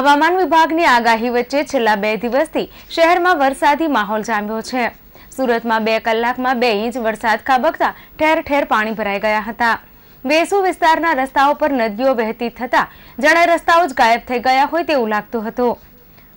હવામાન વિભાગની આગાહી વચ્ચે છેલ્લા બે દિવસથી શહેરમાં વરસાદી માહોલ જામ્યો છે સુરતમાં બે કલાકમાં બે ઇંચ વરસાદ ખાબકતા ઠેર ઠેર પાણી ભરાઈ ગયા હતા વેસુ વિસ્તારના રસ્તાઓ પર નદીઓ વહેતી થતા જાણે રસ્તાઓ જ ગાયબ થઈ ગયા હોય તેવું લાગતું હતું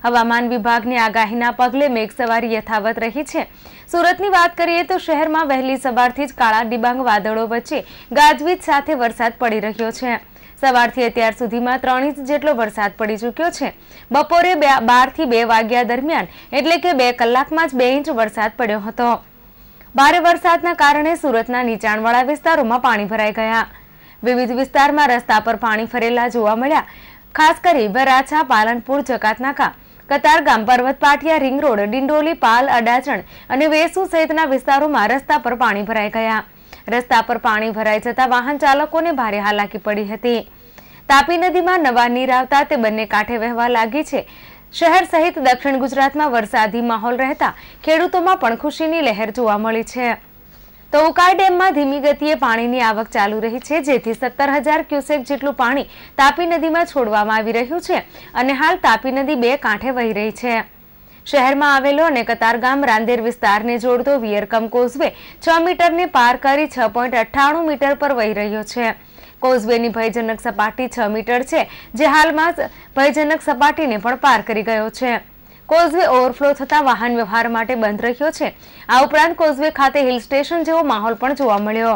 હવામાન વિભાગની આગાહીના પગલે મેઘ સવારી યથાવત રહી છે સુરતની વાત કરીએ તો શહેરમાં વહેલી સવારથી જ કાળા ડિબાંગ વાદળો વચ્ચે ગાજવીજ સાથે વરસાદ પડી રહ્યો છે સવારથી અત્યાર સુધીમાં ત્રણ ઇંચ જેટલો વરસાદ પડી ચૂક્યો છે બપોરે બારથી બે વાગ્યા દરમિયાન એટલે કે બે કલાકમાં જ બે ઇંચ વરસાદ પડ્યો હતો ભારે વરસાદના કારણે સુરતના નીચાણવાળા વિસ્તારોમાં પાણી ભરાઈ ગયા વિવિધ વિસ્તારમાં રસ્તા પર પાણી ફરેલા જોવા મળ્યા ખાસ કરી વરાછા પાલનપુર જકાતનાકા કતારગામ પર્વતપાઠિયા પાટિયા રિંગ રોડ ડિંડોલી પાલ અડાચણ અને વેસુ સહિતના વિસ્તારોમાં રસ્તા પર પાણી ભરાઈ ગયા રસ્તા પર પાણી ભરાઈ જતા વાહન ચાલકોને ભારે હાલાકી પડી હતી તાપી નદીમાં નવા નીર આવતા તે બંને કાંઠે વહેવા લાગી છે શહેર સહિત દક્ષિણ ગુજરાતમાં વરસાદી માહોલ રહેતા ખેડૂતોમાં પણ ખુશીની લહેર જોવા મળી છે તો ઉકાઈ ડેમમાં ધીમી ગતિએ પાણીની આવક ચાલુ રહી છે જેથી સત્તર હજાર ક્યુસેક જેટલું પાણી તાપી નદીમાં છોડવામાં આવી રહ્યું છે અને હાલ તાપી નદી બે કાંઠે વહી રહી છે શહેરમાં આવેલો અને કતારગામ રાંદેર વિસ્તારને જોડતો વિયરકમ કોઝવે છ મીટરને પાર કરી છ પોઈન્ટ અઠ્ઠાણું મીટર પર વહી રહ્યો છે કોઝવેની ભયજનક સપાટી છ મીટર છે જે હાલમાં ભયજનક સપાટીને પણ પાર કરી ગયો છે કોઝવે ઓવરફ્લો થતાં વાહન વ્યવહાર માટે બંધ રહ્યો છે આ ઉપરાંત કોઝવે ખાતે હિલ સ્ટેશન જેવો માહોલ પણ જોવા મળ્યો